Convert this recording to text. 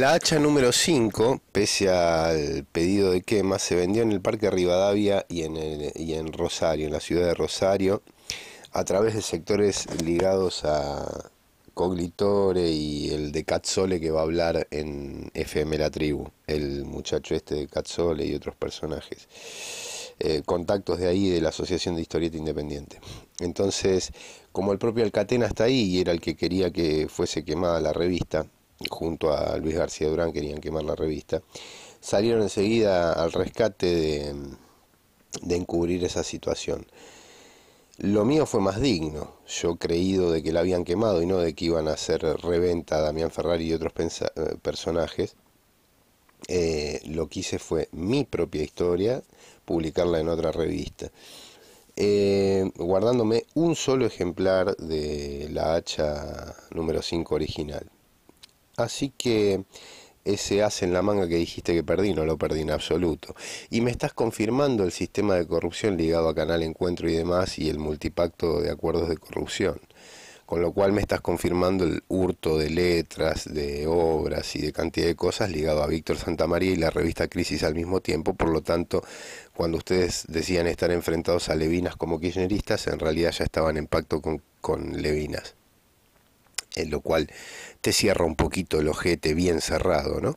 La hacha número 5, pese al pedido de quema, se vendió en el Parque Rivadavia y en, el, y en Rosario, en la ciudad de Rosario, a través de sectores ligados a Coglitore y el de Catzole, que va a hablar en FM La Tribu, el muchacho este de Cazzole y otros personajes. Eh, contactos de ahí de la Asociación de Historieta Independiente. Entonces, como el propio Alcatena está ahí y era el que quería que fuese quemada la revista, junto a Luis García Durán querían quemar la revista, salieron enseguida al rescate de, encubrir esa situación. Lo mío fue más digno, yo creído de que la habían quemado y no de que iban a hacer reventa a Damián Ferrari y otros eh, personajes. Eh, lo que hice fue mi propia historia, publicarla en otra revista. Eh, guardándome un solo ejemplar de la hacha número 5 original. Así que ese hace en la manga que dijiste que perdí, no lo perdí en absoluto. Y me estás confirmando el sistema de corrupción ligado a Canal Encuentro y demás y el multipacto de acuerdos de corrupción. Con lo cual me estás confirmando el hurto de letras, de obras y de cantidad de cosas ligado a Víctor Santamaría y la revista Crisis al mismo tiempo. Por lo tanto, cuando ustedes decían estar enfrentados a Levinas como kirchneristas, en realidad ya estaban en pacto con, con Levinas en lo cual te cierra un poquito el ojete bien cerrado, ¿no?